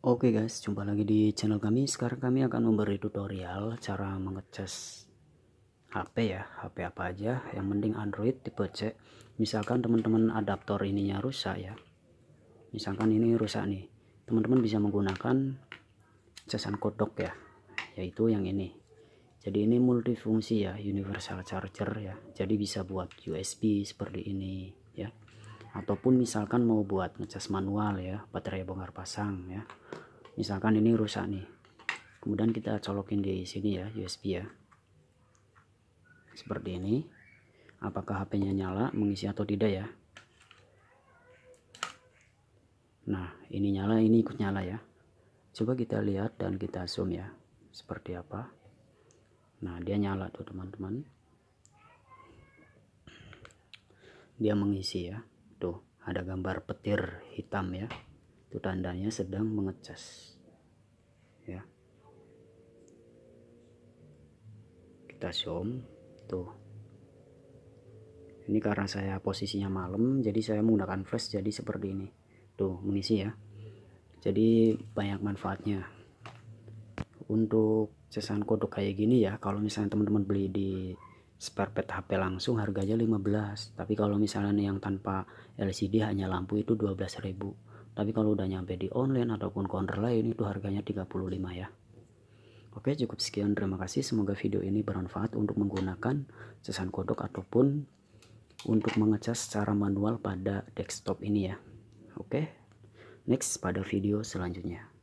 Oke okay guys, jumpa lagi di channel kami. Sekarang kami akan memberi tutorial cara mengecas HP ya, HP apa aja. Yang mending Android tipe C. Misalkan teman-teman adaptor ininya rusak ya. Misalkan ini rusak nih. Teman-teman bisa menggunakan casan kodok ya, yaitu yang ini. Jadi ini multifungsi ya, universal charger ya. Jadi bisa buat USB seperti ini ya ataupun misalkan mau buat ngecas manual ya baterai bongkar pasang ya misalkan ini rusak nih kemudian kita colokin di sini ya USB ya seperti ini apakah HP-nya nyala mengisi atau tidak ya nah ini nyala ini ikut nyala ya coba kita lihat dan kita zoom ya seperti apa nah dia nyala tuh teman-teman dia mengisi ya Tuh, ada gambar petir hitam ya. Itu tandanya sedang mengecas. Ya. Kita zoom. Tuh. Ini karena saya posisinya malam, jadi saya menggunakan flash jadi seperti ini. Tuh, mengisi ya. Jadi banyak manfaatnya. Untuk cesan kodok kayak gini ya, kalau misalnya teman-teman beli di spare part HP langsung harganya 15 tapi kalau misalnya yang tanpa LCD hanya lampu itu 12.000 tapi kalau udah nyampe di online ataupun counter lain itu harganya 35 ya Oke cukup sekian terima kasih semoga video ini bermanfaat untuk menggunakan sesan kodok ataupun untuk mengecas secara manual pada desktop ini ya Oke next pada video selanjutnya